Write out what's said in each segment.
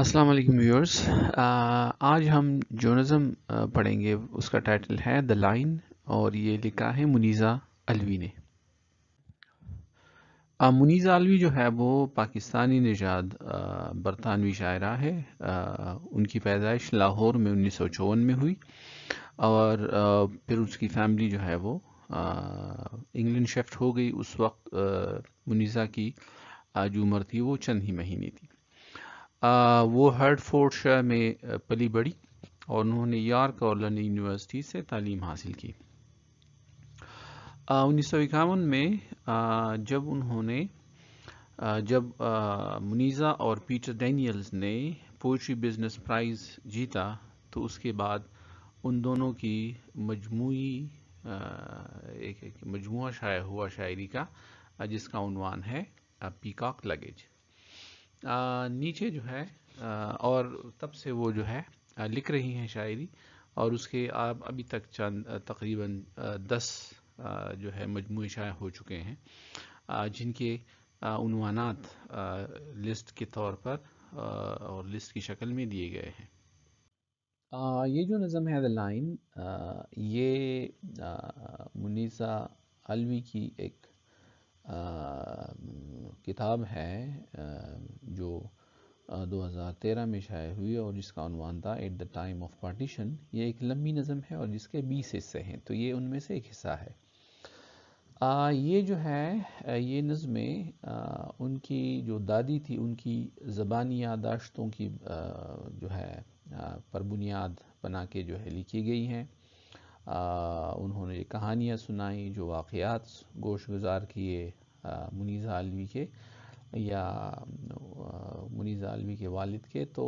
अस्सलाम वालेकुम व्यूअर्स आज हम नज़म uh, पढ़ेंगे उसका टाइटल है द लाइन और ये लिखा है मुनीज़ा अलवी ने uh, मुनीज़ा अलवी जो है वो पाकिस्तानी निजाद uh, बरतानवी शायरा है आ, उनकी पैदाइश लाहौर में उन्नीस में हुई और आ, फिर उसकी फैमिली जो है वो इंग्लैंड शिफ्ट हो गई उस वक्त मुनीज़ा की जो उम्र थी वो चंद ही महीने थी आ, वो हर्डफोर्डशायर में पली बढ़ी और उन्होंने यार्क और लंदन यूनिवर्सिटी से तालीम हासिल की उन्नीस सौ इक्यावन में आ, जब उन्होंने आ, जब मुनीज़ा और पीटर डैनियल्स ने पोइट्री बिजनेस प्राइज़ जीता तो उसके बाद उन दोनों की मजमू एक, एक मजमू शाया हुआ शायरी का जिसका उनवान है पीकॉक लगेज नीचे जो है और तब से वो जो है लिख रही हैं शायरी और उसके आप अभी तक चंद तकरीबन दस जो है मजमू शायर हो चुके हैं जिनके उनवानात लिस्ट के तौर पर और लिस्ट की शक्ल में दिए गए हैं ये जो नज़म है द लाइन ये मुनीसा अलवी की एक किताब है जो 2013 में शाये हुई और जिसका अनवान था at the time of partition ये एक लंबी नज़म है और जिसके 20 हिस्से हैं तो ये उनमें से एक हिस्सा है आ, ये जो है ये नज़में उनकी जो दादी थी उनकी ज़बानी यादाश्तों की आ, जो है आ, पर बुनियाद बना के जो है लिखी गई हैं उन्होंने कहानियाँ सुनाई जो वाक़ात गोश गुजार किए मुनीज़ आलवी के या मुनीज़ आलवी के वालिद के तो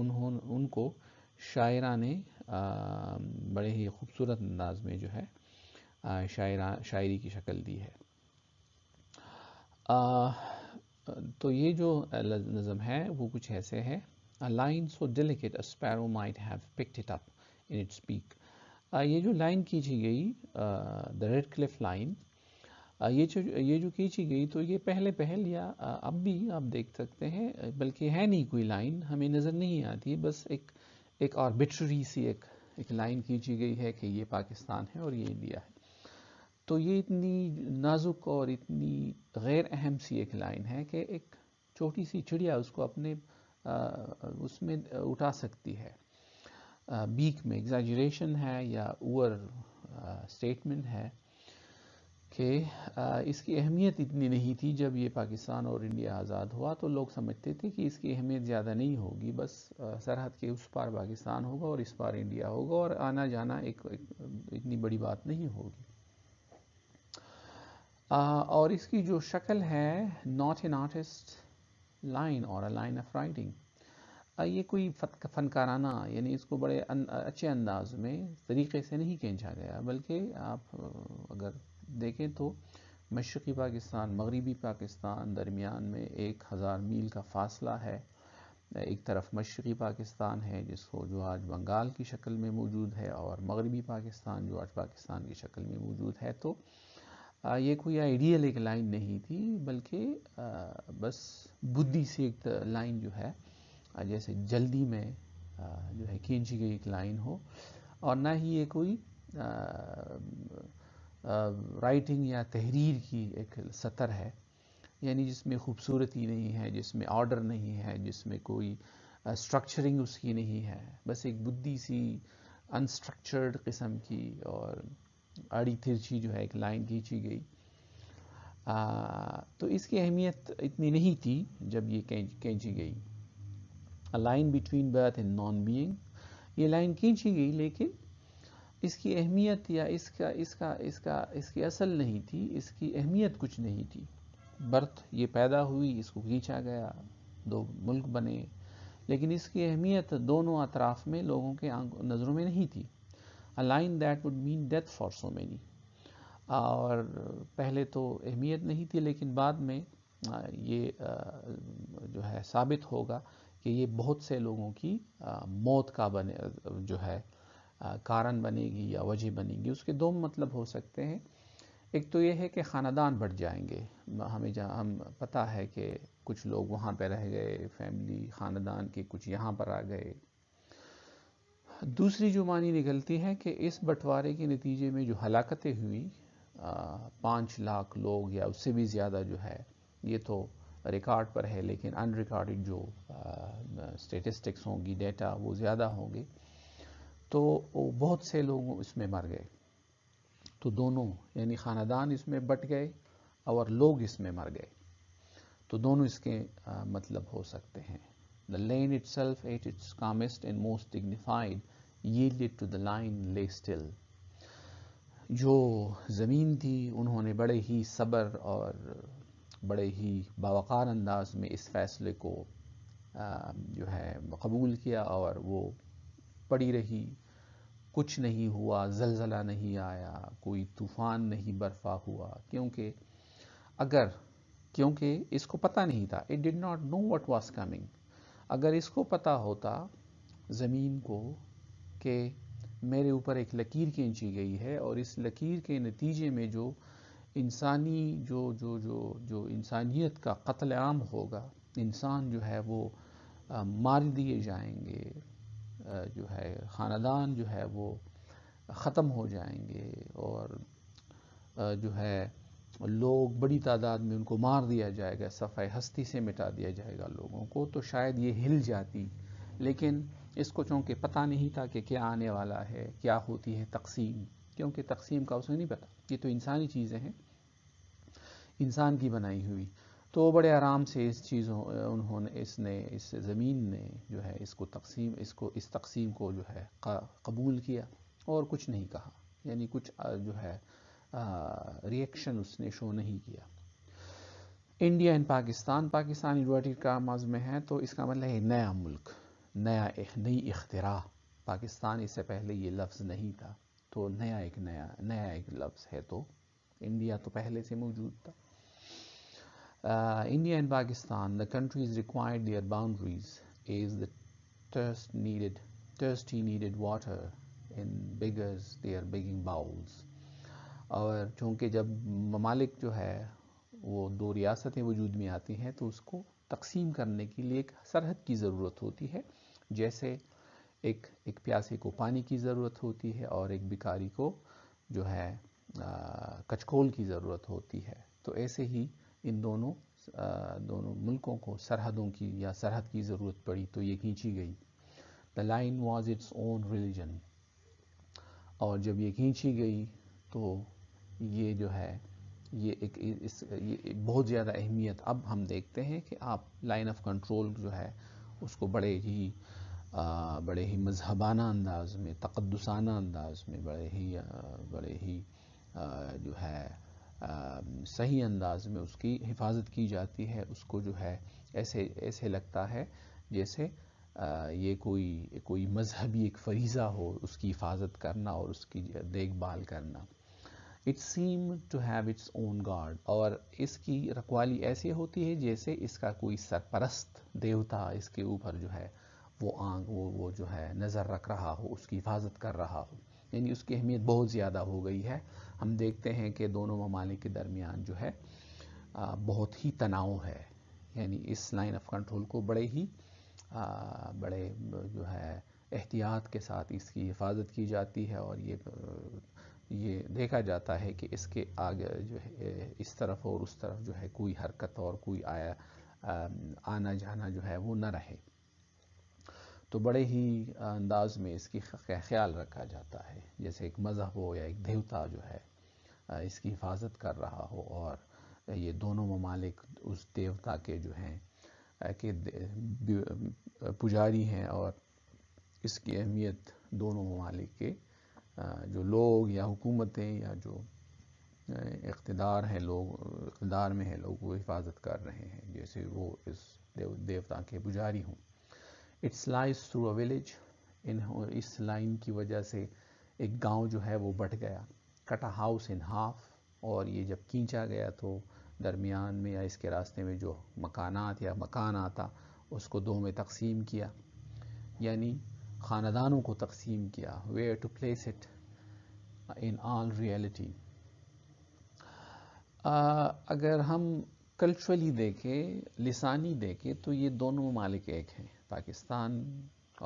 उन्होंने उनको शायरा ने बड़े ही खूबसूरत अंदाज में जो है शायरा शायरी की शक्ल दी है आ, तो ये जो नज़म है वो कुछ ऐसे है line so so a sparrow might have picked have picked it up in ये जो लाइन खींची गई द रेड क्लिफ लाइन ये जो ये जो खींची गई तो ये पहले पहल या अब भी आप देख सकते हैं बल्कि है नहीं कोई लाइन हमें नज़र नहीं आती बस एक एक ऑर्बिट्री सी एक एक लाइन खींची गई है कि ये पाकिस्तान है और ये इंडिया है तो ये इतनी नाजुक और इतनी गैर अहम सी एक लाइन है कि एक छोटी सी चिड़िया उसको अपने आ, उसमें उठा सकती है बीक में एग्जैजरेशन है या ओवर स्टेटमेंट है कि इसकी अहमियत इतनी नहीं थी जब ये पाकिस्तान और इंडिया आज़ाद हुआ तो लोग समझते थे कि इसकी अहमियत ज़्यादा नहीं होगी बस सरहद के उस पार पाकिस्तान होगा और इस पार इंडिया होगा और आना जाना एक, एक इतनी बड़ी बात नहीं होगी और इसकी जो शक्ल है नॉट एन आर्टिस्ट लाइन और अ लाइन ऑफ राइटिंग ये कोई फनकाराना यानी इसको बड़े अन, अच्छे अंदाज में तरीके से नहीं खींचा गया बल्कि आप अगर देखें तो मशरक़ी पाकिस्तान मगरबी पाकिस्तान दरमियान में एक हज़ार मील का फासला है एक तरफ मशरक़ी पाकिस्तान है जिसको जो आज बंगाल की शक्ल में मौजूद है और मगरबी पाकिस्तान जो आज पाकिस्तान की शक्ल में मौजूद है तो ये कोई आइडियल एक लाइन नहीं थी बल्कि बस बुद्धि से एक लाइन जो है जैसे जल्दी में जो है खींची गई एक लाइन हो और ना ही ये कोई राइटिंग या तहरीर की एक सतर है यानी जिसमें खूबसूरती नहीं है जिसमें ऑर्डर नहीं है जिसमें कोई स्ट्रक्चरिंग उसकी नहीं है बस एक बुद्धि सी अनस्ट्रक्चर्ड किस्म की और आड़ी तिरछी जो है एक लाइन खींची गई आ, तो इसकी अहमियत इतनी नहीं थी जब ये कैंची गई a line between birth and non being ये लाइन खींची गई लेकिन इसकी अहमियत या इसका इसका इसका इसकी असल नहीं थी इसकी अहमियत कुछ नहीं थी बर्थ ये पैदा हुई इसको खींचा गया दो मुल्क बने लेकिन इसकी अहमियत दोनों अतराफ में लोगों के नज़रों में नहीं थी a line that would mean death for so many और पहले तो अहमियत नहीं थी लेकिन बाद में ये जो है साबित होगा कि ये बहुत से लोगों की आ, मौत का बने जो है आ, कारण बनेगी या वजह बनेगी उसके दो मतलब हो सकते हैं एक तो ये है कि ख़ानदान बढ़ जाएंगे हमें जहाँ हम पता है कि कुछ लोग वहाँ पर रह गए फैमिली ख़ानदान के कुछ यहाँ पर आ गए दूसरी जो मानी निकलती है कि इस बंटवारे के नतीजे में जो हलाकतें हुई पाँच लाख लोग या उससे भी ज़्यादा जो है ये तो रिकॉर्ड पर है लेकिन अनरिकॉर्डेड जो स्टेटिस्टिक्स होंगी डेटा वो ज़्यादा होंगे तो बहुत से लोग इसमें मर गए तो दोनों यानी ख़ानदान इसमें बट गए और लोग इसमें मर गए तो दोनों इसके आ, मतलब हो सकते हैं the line itself at its calmest and most dignified ये to the line lay still जो ज़मीन थी उन्होंने बड़े ही सब्र और बड़े ही बावकार अंदाज में इस फैसले को जो है कबूल किया और वो पड़ी रही कुछ नहीं हुआ जलजला नहीं आया कोई तूफ़ान नहीं बर्फा हुआ क्योंकि अगर क्योंकि इसको पता नहीं था it did not know what was coming अगर इसको पता होता ज़मीन को कि मेरे ऊपर एक लकीर खींची गई है और इस लकीर के नतीजे में जो इंसानी जो जो जो जो इंसानियत का कत्ल आम होगा इंसान जो है वो मार दिए जाएंगे जो है ख़ानदान जो है वो ख़त्म हो जाएंगे और जो है लोग बड़ी तादाद में उनको मार दिया जाएगा सफ़ाई हस्ती से मिटा दिया जाएगा लोगों को तो शायद ये हिल जाती लेकिन इसको चूँकि पता नहीं था कि क्या आने वाला है क्या होती है तकसीम क्योंकि तकसीम का उसे नहीं पता ये तो इंसानी चीज़ें हैं इंसान की बनाई हुई तो बड़े आराम से इस चीज़ों उन्होंने इसने इस ज़मीन ने जो है इसको तकसीम इसको इस तकसीम को जो है कबूल किया और कुछ नहीं कहा यानी कुछ जो है रिएक्शन उसने शो नहीं किया इंडिया एंड पाकिस्तान पाकिस्तान यूनिवर्टी मज़ में है तो इसका मतलब है नया मुल्क नया नई इख्तरा पाकिस्तान इससे पहले ये लफ्ज़ नहीं था तो नया एक नया नया एक लफ्ज़ है तो इंडिया तो पहले से मौजूद था India and Pakistan the countries required their boundaries is the thirst needed thirst he needed water in beggars their begging bowls और चूँकि जब ममालिक जो है वो दो रियासतें वजूद में आती हैं तो उसको तकसीम करने के लिए एक सरहद की ज़रूरत होती है जैसे एक एक प्यासे को पानी की ज़रूरत होती है और एक भिकारी को जो है कचकोल की ज़रूरत होती है तो ऐसे ही इन दोनों आ, दोनों मुल्कों को सरहदों की या सरहद की ज़रूरत पड़ी तो ये खींची गई the line was its own religion और जब ये खींची गई तो ये जो है ये एक इस ये बहुत ज़्यादा अहमियत अब हम देखते हैं कि आप लाइन ऑफ कंट्रोल जो है उसको बड़े ही आ, बड़े ही मजहबाना अंदाज में तकदसाना अंदाज में बड़े ही आ, बड़े ही आ, जो है सही अंदाज में उसकी हिफाजत की जाती है उसको जो है ऐसे ऐसे लगता है जैसे ये कोई कोई मजहबी एक फरीज़ा हो उसकी हिफाजत करना और उसकी देखभाल करना it seem to have its own god और इसकी रखवाली ऐसे होती है जैसे इसका कोई सरपरस्त देवता इसके ऊपर जो है वो आँख वो वो जो है नज़र रख रहा हो उसकी हिफाजत कर रहा हो यानी उसकी अहमियत बहुत ज़्यादा हो गई है हम देखते हैं कि दोनों ममालिक के दरमियान जो है बहुत ही तनाव है यानी इस लाइन ऑफ कंट्रोल को बड़े ही आ, बड़े जो है एहतियात के साथ इसकी हिफाजत की जाती है और ये ये देखा जाता है कि इसके आगे जो है इस तरफ और उस तरफ जो है कोई हरकत और कोई आया आ, आना जाना जो है वो ना रहे तो बड़े ही अंदाज में इसकी ख्याल रखा जाता है जैसे एक मज़हब हो या एक देवता जो है इसकी हिफाजत कर रहा हो और ये दोनों ममालिक उस देवता के जो हैं के पुजारी हैं और इसकी अहमियत दोनों ममालिक के जो लोग या हुकूमतें या जो इकतदार हैं लोग इकतदार में हैं लोग वो हिफाजत कर रहे हैं जैसे वो इस देवता के पुजारी हों it slice through a village in इस लाइन की वजह से एक गांव जो है वो बट गया cut a house in half और ये जब खींचा गया तो दरमियान में या इसके रास्ते में जो मकानात या मकान आता उसको दो में तकसीम किया यानी ख़ानदानों को तकसीम किया where to place it in all reality अगर हम कल्चरली देखें लिसानी देखें तो ये दोनों ममालिक एक हैं पाकिस्तान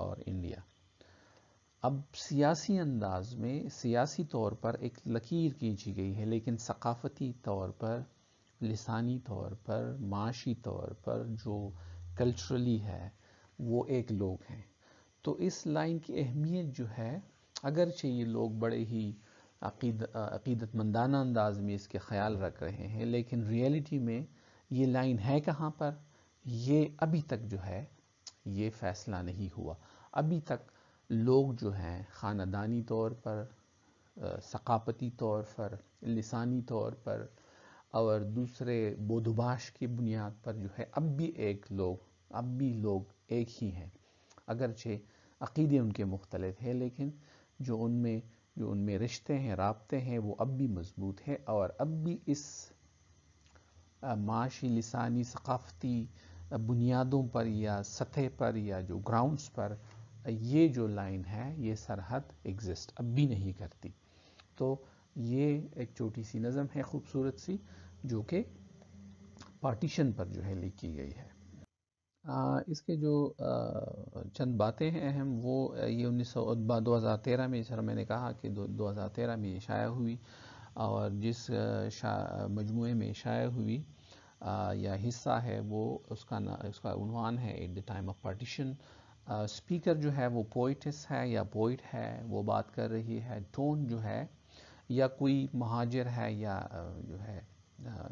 और इंडिया अब सियासी अंदाज में सियासी तौर पर एक लकीर खींची गई है लेकिन सकाफती तौर पर लसानी तौर पर माशी तौर पर जो कल्चरली है वो एक लोग हैं तो इस लाइन की अहमियत जो है अगरचे ये लोग बड़े ही अकीद अकीदतमंदाना अंदाज में इसके ख्याल रख रहे हैं लेकिन रियलिटी में ये लाइन है कहाँ पर ये अभी तक जो है ये फैसला नहीं हुआ अभी तक लोग जो हैं ख़ानदानी तौर पर सकाफती तौर पर लसानी तौर पर और दूसरे बोधुभाष की बुनियाद पर जो है अब भी एक लोग अब भी लोग एक ही हैं अगरचे अकीदे उनके मुख्तलिफ हैं लेकिन जो उनमें जो उनमें रिश्ते हैं रबते हैं वो अब भी मजबूत है और अब भी इस माशी लसानी सकाफ़ती बुनियादों पर या सतह पर या जो ग्राउंड्स पर ये जो लाइन है ये सरहद एग्जिस्ट अब भी नहीं करती तो ये एक छोटी सी नज़म है खूबसूरत सी जो कि पार्टीशन पर जो है लिखी गई है आ, इसके जो आ, चंद बातें हैं अहम वो ये उन्नीस सौ दो हज़ार तेरह में सर मैंने कहा कि दो, दो हज़ार तेरह में ये शाया हुई और जिस मजमू में शाया हुई या हिस्सा है वो उसका न, उसका उनवान है at the time of partition speaker जो है वो पोइटिस है या पोइट है वो बात कर रही है टोन जो है या कोई महाजर है या जो है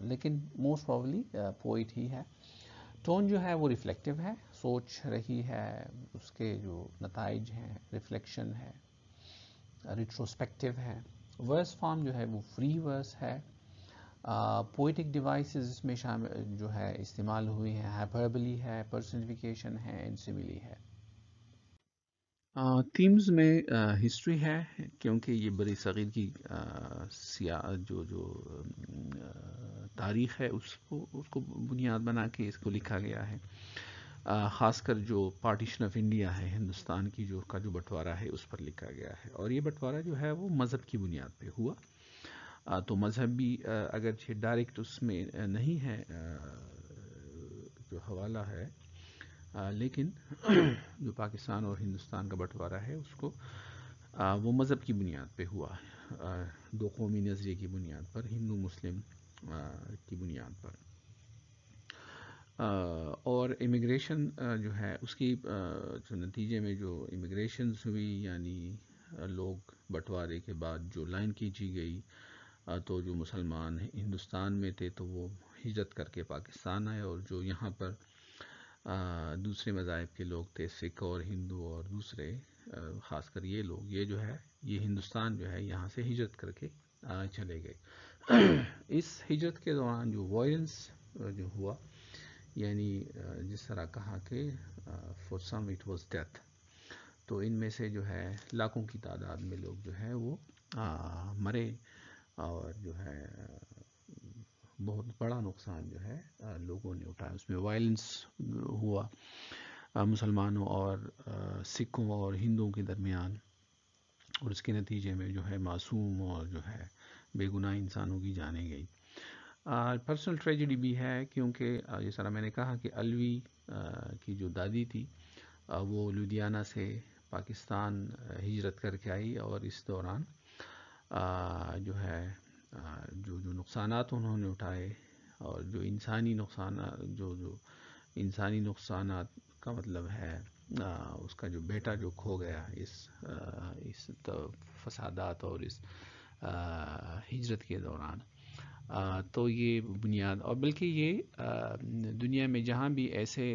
लेकिन मोस्ट प्रॉबली पोइट ही है टोन जो है वो रिफ्लेक्टिव है सोच रही है उसके जो नतज हैं रिफ्लेक्शन है रिट्रोस्पेक्टिव है वर्स फॉर्म जो है वो फ्री वर्स है पोइटिक डिवाइसेस इसमें शामिल जो है इस्तेमाल हुई हैं हैपरबली है पर्सनिफिकेशन है एंड है थीम्स में हिस्ट्री है क्योंकि ये बड़ी सगीर की सिया जो जो तारीख़ है उसको उसको बुनियाद बना के इसको लिखा गया है ख़ासकर जो पार्टीशन ऑफ इंडिया है हिंदुस्तान की जो का जो बंटवारा है उस पर लिखा गया है और ये बंटवारा जो है वो मज़हब की बुनियाद पे हुआ तो मजहब भी डायरेक्ट उसमें नहीं है जो हवाला है लेकिन जो पाकिस्तान और हिंदुस्तान का बंटवारा है उसको वो मज़हब की बुनियाद पे हुआ है दो कौमी नज़रिए की बुनियाद पर हिंदू मुस्लिम की बुनियाद पर और इमिग्रेशन जो है उसकी जो नतीजे में जो इमिग्रेशन हुई यानी लोग बंटवारे के बाद जो लाइन खींची गई तो जो मुसलमान हिंदुस्तान में थे तो वो हिजरत करके पाकिस्तान आए और जो यहाँ पर दूसरे मज़ाहब के लोग थे सिख और हिंदू और दूसरे ख़ासकर ये लोग ये जो है ये हिंदुस्तान जो है यहाँ से हिजरत करके चले गए इस हिजरत के दौरान जो वॉयस जो हुआ यानी जिस तरह कहा कि for some it was death तो इनमें से जो है लाखों की तादाद में लोग जो है वो आ, मरे और जो है बहुत बड़ा नुकसान जो है लोगों ने उठाया उसमें वायलेंस हुआ मुसलमानों और सिखों और हिंदुओं के दरमियान और इसके नतीजे में जो है मासूम और जो है बेगुनाह इंसानों की जाने गई पर्सनल ट्रेजिडी भी है क्योंकि ये सारा मैंने कहा कि अलवी की जो दादी थी वो लुधियाना से पाकिस्तान हिजरत करके आई और इस दौरान जो है जो जो नुकसान उन्होंने उठाए और जो इंसानी नुकसान जो जो इंसानी नुकसान का मतलब है आ, उसका जो बेटा जो खो गया इस आ, इस तो फसादात और इस हिजरत के दौरान आ, तो ये बुनियाद और बल्कि ये आ, दुनिया में जहाँ भी ऐसे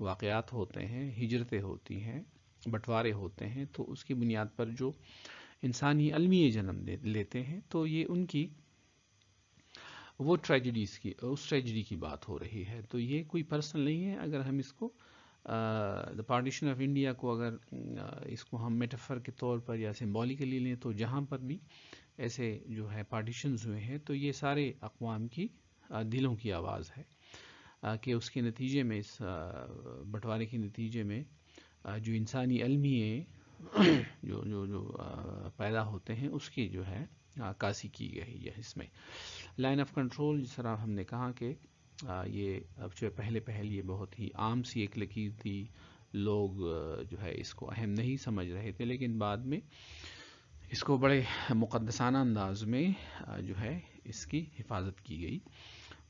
वाक़ होते हैं हिजरतें होती हैं बंटवारे होते हैं तो उसकी बुनियाद पर जो आ, इंसानी अलमिए जन्म लेते हैं तो ये उनकी वो ट्रेजडीज की उस ट्रेजडी की बात हो रही है तो ये कोई पर्सनल नहीं है अगर हम इसको द पार्टीशन ऑफ इंडिया को अगर uh, इसको हम मेटाफर के तौर पर या सिम्बॉलिकली लें तो जहाँ पर भी ऐसे जो है पार्टीशन हुए हैं तो ये सारे अकवाम की uh, दिलों की आवाज़ है uh, कि उसके नतीजे में इस बंटवारे के नतीजे में जो इंसानी अलमिए जो जो जो पैदा होते हैं उसकी जो है आकाशी की गई है इसमें लाइन ऑफ कंट्रोल जिस तरह हमने कहा कि ये अब जो पहले पहल ये बहुत ही आम सी एक लकीर थी लोग जो है इसको अहम नहीं समझ रहे थे लेकिन बाद में इसको बड़े मुकदसाना अंदाज में जो है इसकी हिफाजत की गई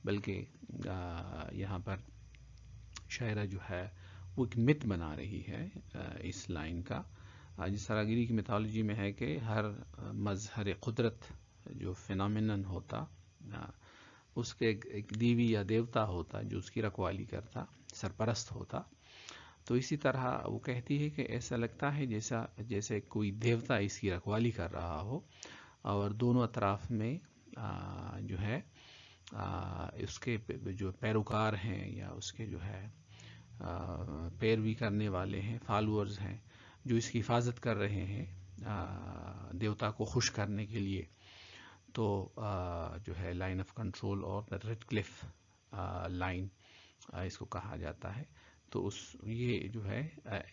बल्कि यहाँ पर शायरा जो है वो एक मित बना रही है इस लाइन का जिस सरागिरी की मिथोलॉजी में है कि हर मजहर कुदरत जो फिनमिन होता उसके एक देवी या देवता होता जो उसकी रखवाली करता सरपरस्त होता तो इसी तरह वो कहती है कि ऐसा लगता है जैसा जैसे कोई देवता इसकी रखवाली कर रहा हो और दोनों अतराफ में जो है उसके जो पैरोकार हैं या उसके जो है पैरवी करने वाले हैं फॉलोअर्स हैं जो इसकी हिफाजत कर रहे हैं देवता को खुश करने के लिए तो जो है लाइन ऑफ कंट्रोल और रेड क्लिफ लाइन इसको कहा जाता है तो उस ये जो है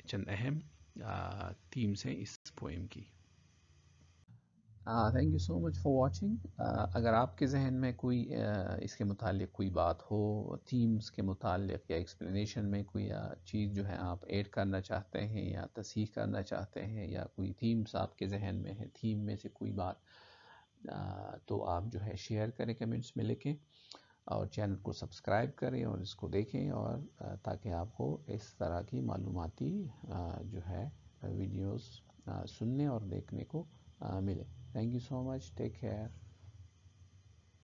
चंद अहम थीम्स हैं इस पोएम की thank you so much for watching अगर आपके जहन में कोई uh, इसके मुतालिक कोई बात हो थीम्स के मुतालिक या एक्सप्लेनेशन में कोई uh, चीज़ जो है आप ऐड करना चाहते हैं या तसीह करना चाहते हैं या कोई थीम्स आपके जहन में है थीम में से कोई बात uh, तो आप जो है शेयर करें कमेंट्स में लिखें और चैनल को सब्सक्राइब करें और इसको देखें और uh, ताकि आपको इस तरह की मालूमती uh, जो है वीडियोस सुनने और देखने को मिले Thank you so much. Take care.